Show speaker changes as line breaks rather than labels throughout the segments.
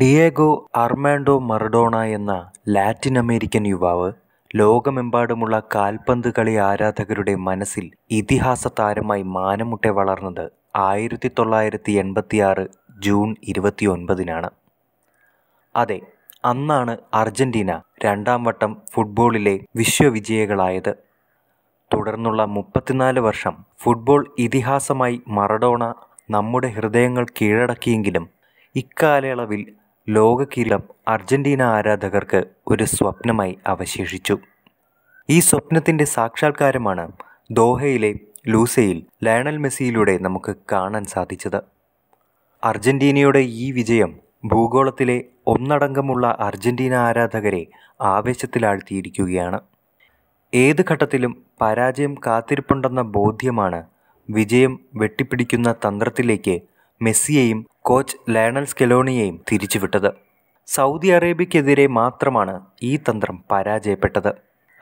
Diego Armando Maradona എന്ന Latin American യുവാവ് ലോകമെമ്പാടുമുള്ള കാൽപന്ത് കളി ആരാധകരുടെ മനസ്സിൽ ഇതിഹാസ താരമായി മാനമുട്ടെ വളർന്നത് ആയിരത്തി തൊള്ളായിരത്തി എൺപത്തിയാറ് ജൂൺ ഇരുപത്തിയൊൻപതിനാണ് അതെ അന്നാണ് അർജന്റീന രണ്ടാം വട്ടം ഫുട്ബോളിലെ വിശ്വവിജയികളായത് തുടർന്നുള്ള മുപ്പത്തിനാല് വർഷം ഫുട്ബോൾ ഇതിഹാസമായി മറഡോണ നമ്മുടെ ഹൃദയങ്ങൾ കീഴടക്കിയെങ്കിലും ഇക്കാലയളവിൽ ലോകകിരീടം അർജന്റീന ആരാധകർക്ക് ഒരു സ്വപ്നമായി അവശേഷിച്ചു ഈ സ്വപ്നത്തിൻ്റെ സാക്ഷാത്കാരമാണ് ദോഹയിലെ ലൂസയിൽ ലയണൽ മെസ്സിയിലൂടെ നമുക്ക് കാണാൻ സാധിച്ചത് അർജന്റീനയുടെ ഈ വിജയം ഭൂഗോളത്തിലെ ഒന്നടങ്കമുള്ള അർജന്റീന ആരാധകരെ ആവേശത്തിലാഴ്ത്തിയിരിക്കുകയാണ് ഏത് ഘട്ടത്തിലും പരാജയം കാത്തിരിപ്പുണ്ടെന്ന ബോധ്യമാണ് വിജയം വെട്ടിപ്പിടിക്കുന്ന തന്ത്രത്തിലേക്ക് മെസ്സിയെയും കോച്ച് ലയണൽ സ്കെലോണിയെയും തിരിച്ചുവിട്ടത് സൗദി അറേബ്യക്കെതിരെ മാത്രമാണ് ഈ തന്ത്രം പരാജയപ്പെട്ടത്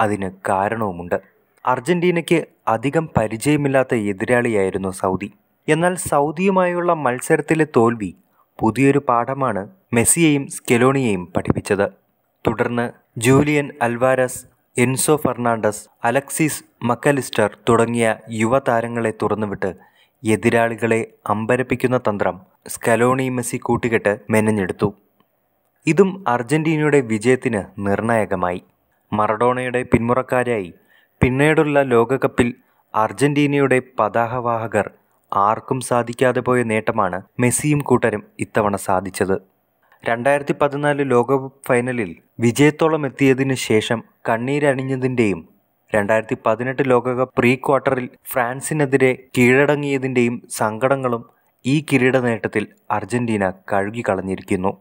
അതിന് കാരണവുമുണ്ട് അർജന്റീനയ്ക്ക് അധികം പരിചയമില്ലാത്ത എതിരാളിയായിരുന്നു സൗദി എന്നാൽ സൗദിയുമായുള്ള മത്സരത്തിലെ തോൽവി പുതിയൊരു പാഠമാണ് മെസ്സിയെയും സ്കെലോണിയെയും പഠിപ്പിച്ചത് തുടർന്ന് Julian Alvarez Enzo Fernandez Alexis Mac Allister തുടങ്ങിയ യുവതാരങ്ങളെ തുറന്നുവിട്ട് എതിരാളികളെ അമ്പരപ്പിക്കുന്ന തന്ത്രം സ്കലോണി മെസ്സി കൂട്ടുകെട്ട് മെനഞ്ഞെടുത്തു ഇതും അർജന്റീനയുടെ വിജയത്തിന് നിർണായകമായി മറഡോണയുടെ പിന്മുറക്കാരായി പിന്നീടുള്ള ലോകകപ്പിൽ അർജന്റീനയുടെ പതാകവാഹകർ ആർക്കും സാധിക്കാതെ പോയ നേട്ടമാണ് മെസ്സിയും കൂട്ടരും ഇത്തവണ സാധിച്ചത് രണ്ടായിരത്തി പതിനാല് ലോകകപ്പ് ഫൈനലിൽ വിജയത്തോളം എത്തിയതിനു ശേഷം കണ്ണീരണിഞ്ഞതിൻ്റെയും രണ്ടായിരത്തി പതിനെട്ട് ലോകകപ്പ് പ്രീ ക്വാർട്ടറിൽ ഫ്രാൻസിനെതിരെ കീഴടങ്ങിയതിൻ്റെയും സങ്കടങ്ങളും ഈ കിരീട നേട്ടത്തിൽ അർജന്റീന കഴുകിക്കളഞ്ഞിരിക്കുന്നു